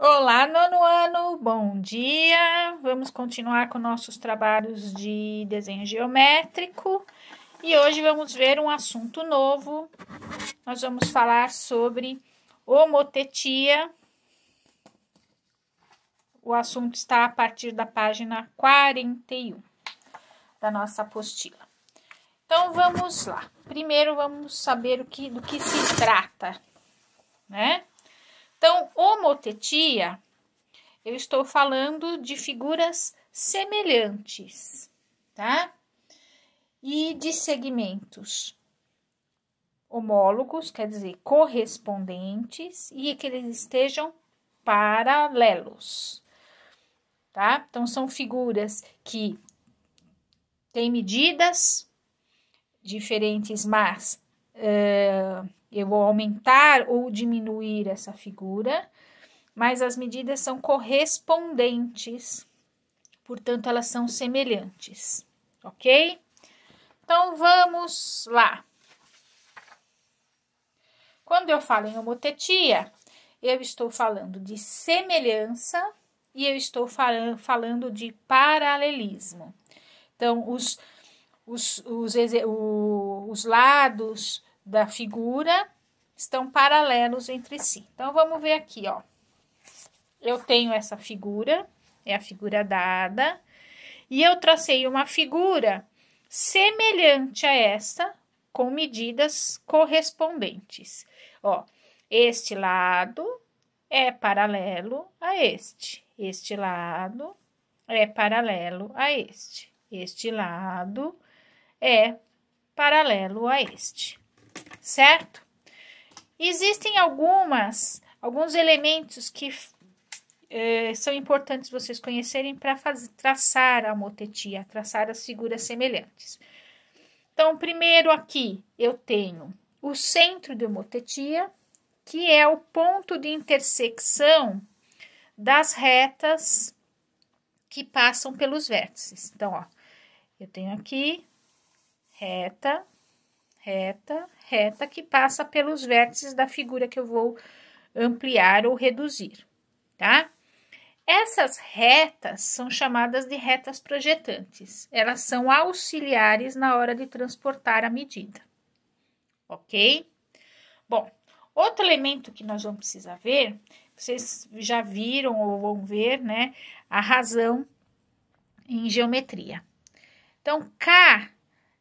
Olá, nono ano, bom dia! Vamos continuar com nossos trabalhos de desenho geométrico e hoje vamos ver um assunto novo. Nós vamos falar sobre homotetia. O assunto está a partir da página 41 da nossa apostila. Então vamos lá. Primeiro vamos saber o que, do que se trata, né? Então, homotetia, eu estou falando de figuras semelhantes, tá? E de segmentos homólogos, quer dizer, correspondentes, e que eles estejam paralelos, tá? Então, são figuras que têm medidas diferentes, mas uh, eu vou aumentar ou diminuir essa figura, mas as medidas são correspondentes, portanto, elas são semelhantes, ok? Então, vamos lá. Quando eu falo em homotetia, eu estou falando de semelhança e eu estou falando de paralelismo. Então, os, os, os, os lados da figura estão paralelos entre si. Então, vamos ver aqui, ó. Eu tenho essa figura, é a figura dada, e eu tracei uma figura semelhante a essa, com medidas correspondentes. Ó, este lado é paralelo a este, este lado é paralelo a este, este lado é paralelo a este certo? Existem algumas, alguns elementos que é, são importantes vocês conhecerem para traçar a homotetia, traçar as figuras semelhantes. Então, primeiro aqui eu tenho o centro de homotetia, que é o ponto de intersecção das retas que passam pelos vértices. Então, ó, eu tenho aqui reta reta, reta que passa pelos vértices da figura que eu vou ampliar ou reduzir, tá? Essas retas são chamadas de retas projetantes. Elas são auxiliares na hora de transportar a medida. Ok? Bom, outro elemento que nós vamos precisar ver, vocês já viram ou vão ver, né? A razão em geometria. Então, K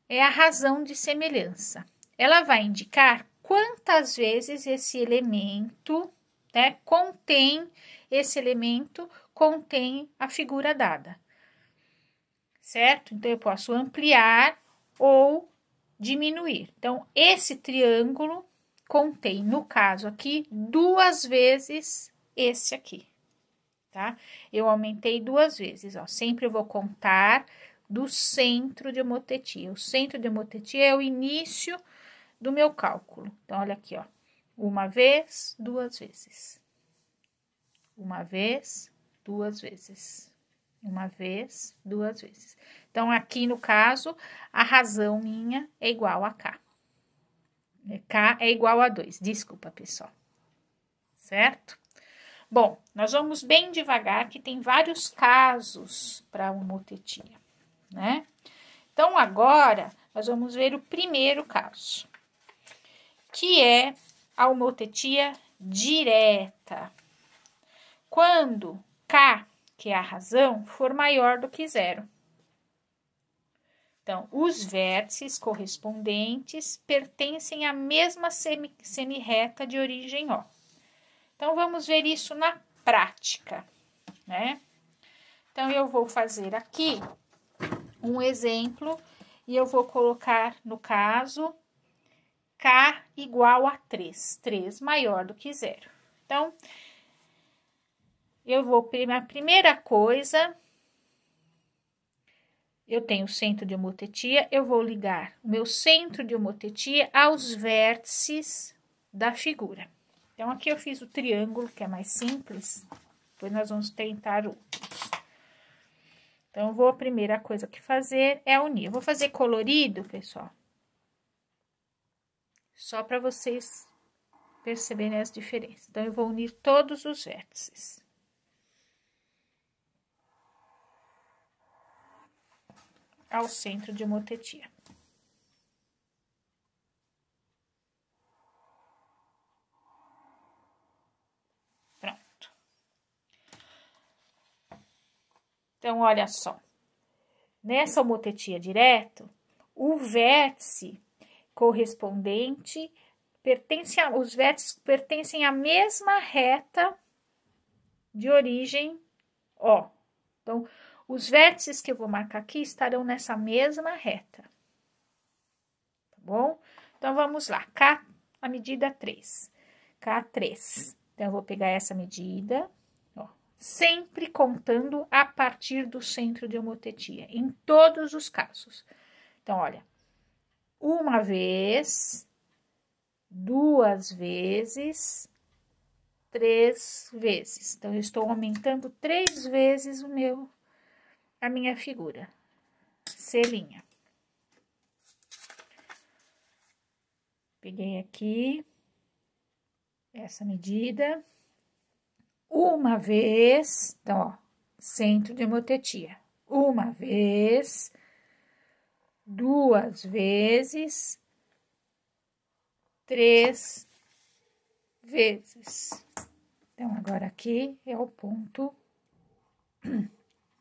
é a razão de semelhança. Ela vai indicar quantas vezes esse elemento, né, contém esse elemento contém a figura dada. Certo? Então eu posso ampliar ou diminuir. Então esse triângulo contém, no caso aqui, duas vezes esse aqui, tá? Eu aumentei duas vezes, ó. Sempre eu vou contar do centro de homotetia. O centro de homotetia é o início do meu cálculo. Então, olha aqui, ó. Uma vez, duas vezes. Uma vez, duas vezes. Uma vez, duas vezes. Então, aqui no caso, a razão minha é igual a K. É, K é igual a 2. Desculpa, pessoal. Certo? Bom, nós vamos bem devagar, que tem vários casos para homotetia né? Então, agora, nós vamos ver o primeiro caso, que é a homotetia direta. Quando K, que é a razão, for maior do que zero. Então, os vértices correspondentes pertencem à mesma semi, reta de origem O. Então, vamos ver isso na prática, né? Então, eu vou fazer aqui um exemplo e eu vou colocar, no caso, K igual a 3, 3 maior do que zero. Então, eu vou, a primeira coisa, eu tenho o centro de homotetia, eu vou ligar o meu centro de homotetia aos vértices da figura. Então, aqui eu fiz o triângulo, que é mais simples, depois nós vamos tentar outros. Então, vou a primeira coisa que fazer é unir. Eu vou fazer colorido, pessoal. Só para vocês perceberem as diferenças. Então, eu vou unir todos os vértices. Ao centro de uma tetia. Então, olha só. Nessa homotetia direto, o vértice correspondente pertence a, os vértices pertencem à mesma reta de origem O. Então, os vértices que eu vou marcar aqui estarão nessa mesma reta. Tá bom? Então, vamos lá. K, a medida 3. K3. Então, eu vou pegar essa medida sempre contando a partir do centro de homotetia, em todos os casos. Então, olha, uma vez, duas vezes, três vezes. Então, eu estou aumentando três vezes o meu, a minha figura, selinha. Peguei aqui essa medida uma vez, então, ó, centro de hemotetia, uma vez, duas vezes, três vezes. Então, agora aqui é o ponto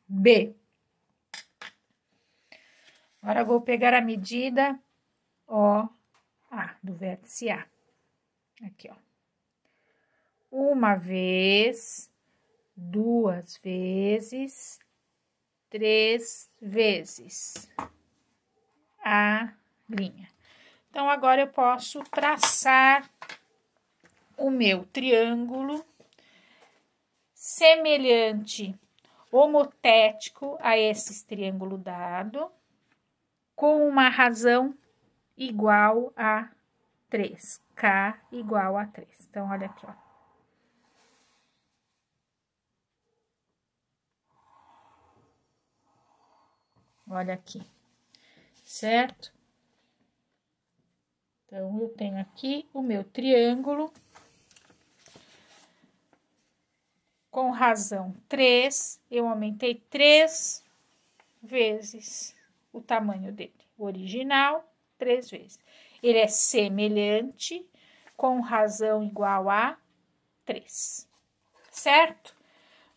B. Agora, vou pegar a medida OA do vértice A. Aqui, ó uma vez, duas vezes, três vezes a linha. Então, agora eu posso traçar o meu triângulo semelhante, homotético a esse triângulo dado, com uma razão igual a 3, K igual a 3. Então, olha aqui, ó. Olha aqui, certo? Então, eu tenho aqui o meu triângulo com razão 3, eu aumentei 3 vezes o tamanho dele. O original, 3 vezes. Ele é semelhante, com razão igual a 3, certo?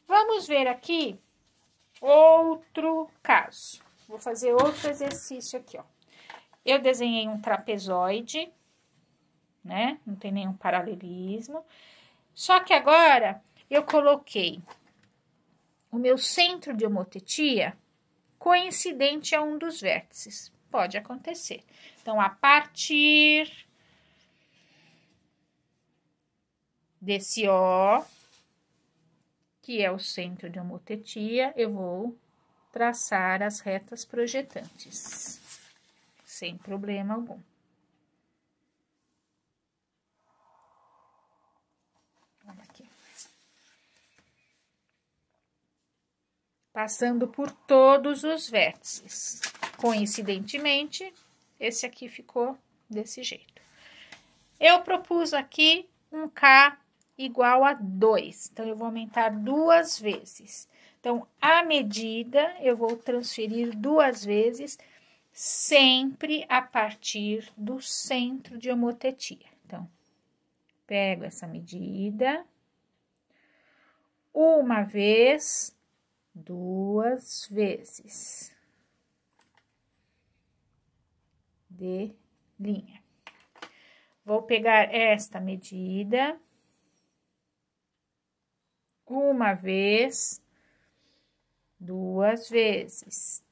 Vamos ver aqui outro caso. Vou fazer outro exercício aqui, ó. Eu desenhei um trapezoide, né? Não tem nenhum paralelismo. Só que agora eu coloquei o meu centro de homotetia coincidente a um dos vértices. Pode acontecer. Então, a partir desse O, que é o centro de homotetia, eu vou traçar as retas projetantes, sem problema algum. Passando por todos os vértices. Coincidentemente, esse aqui ficou desse jeito. Eu propus aqui um K igual a 2. Então, eu vou aumentar duas vezes. Então, a medida eu vou transferir duas vezes, sempre a partir do centro de homotetia. Então, pego essa medida, uma vez, duas vezes, de linha. Vou pegar esta medida, uma vez, duas vezes.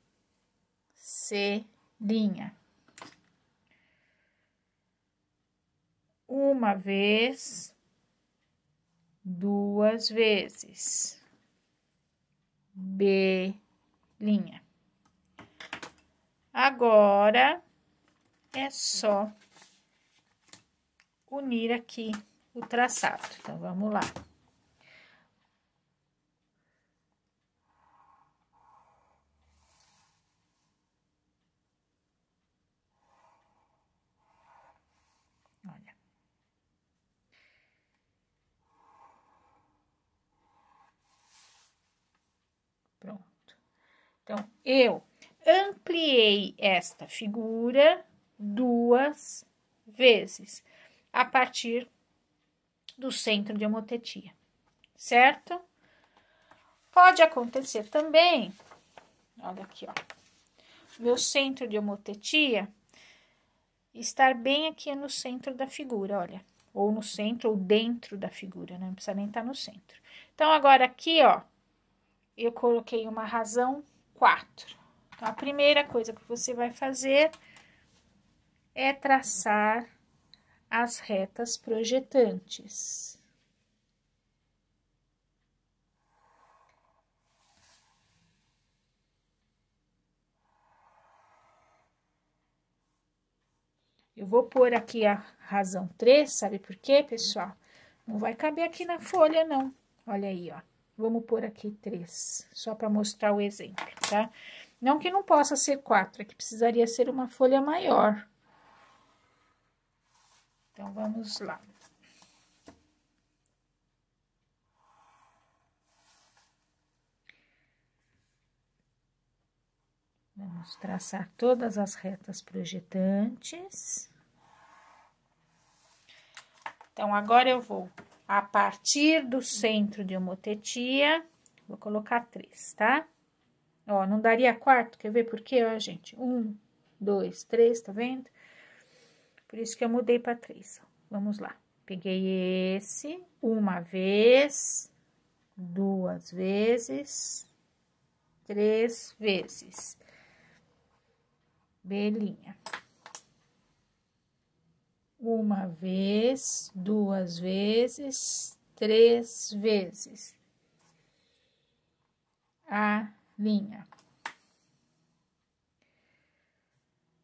c linha Uma vez, duas vezes. B linha. Agora é só unir aqui o traçado. Então vamos lá. Então, eu ampliei esta figura duas vezes a partir do centro de homotetia, certo? Pode acontecer também, olha aqui, ó, meu centro de homotetia estar bem aqui no centro da figura, olha, ou no centro ou dentro da figura, né, não precisa nem estar tá no centro. Então, agora aqui, ó, eu coloquei uma razão quatro. Então, a primeira coisa que você vai fazer é traçar as retas projetantes. Eu vou pôr aqui a razão 3, sabe por quê, pessoal? Não vai caber aqui na folha, não. Olha aí, ó. Vamos pôr aqui três, só para mostrar o exemplo, tá? Não que não possa ser quatro, é que precisaria ser uma folha maior. Então, vamos lá. Vamos traçar todas as retas projetantes. Então, agora eu vou a partir do centro de homotetia, vou colocar três, tá? Ó, não daria quarto, quer ver por quê, ó, gente? Um, dois, três, tá vendo? Por isso que eu mudei para três, ó. Vamos lá. Peguei esse uma vez, duas vezes, três vezes. Belinha uma vez, duas vezes, três vezes. A linha.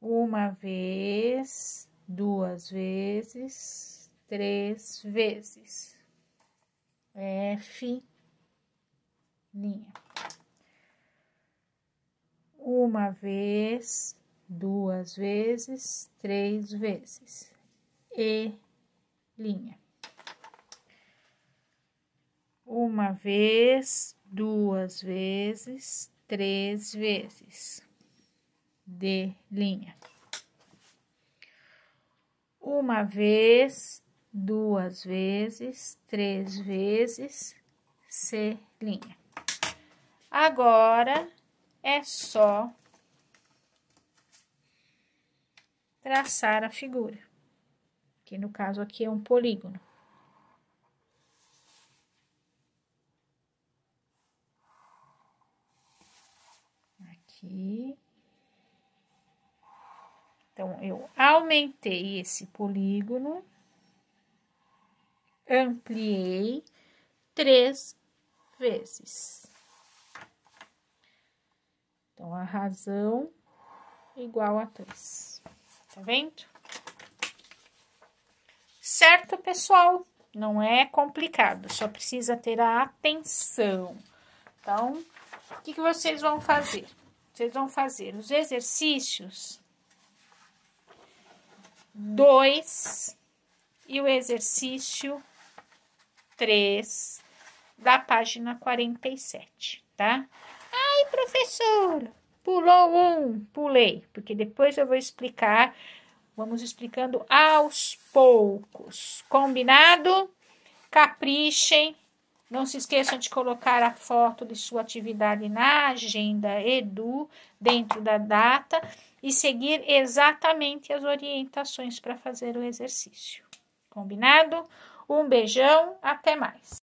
Uma vez, duas vezes, três vezes. F linha. Uma vez, duas vezes, três vezes e linha. Uma vez, duas vezes, três vezes de linha. Uma vez, duas vezes, três vezes, C linha. Agora é só traçar a figura que no caso aqui é um polígono. Aqui. Então, eu aumentei esse polígono, ampliei três vezes. Então, a razão igual a três. Tá vendo? Certo, pessoal? Não é complicado, só precisa ter a atenção. Então, o que, que vocês vão fazer? Vocês vão fazer os exercícios 2 e o exercício 3 da página 47, tá? Ai, professor, pulou um, pulei, porque depois eu vou explicar Vamos explicando aos poucos. Combinado? Caprichem. Não se esqueçam de colocar a foto de sua atividade na agenda Edu, dentro da data, e seguir exatamente as orientações para fazer o exercício. Combinado? Um beijão, até mais!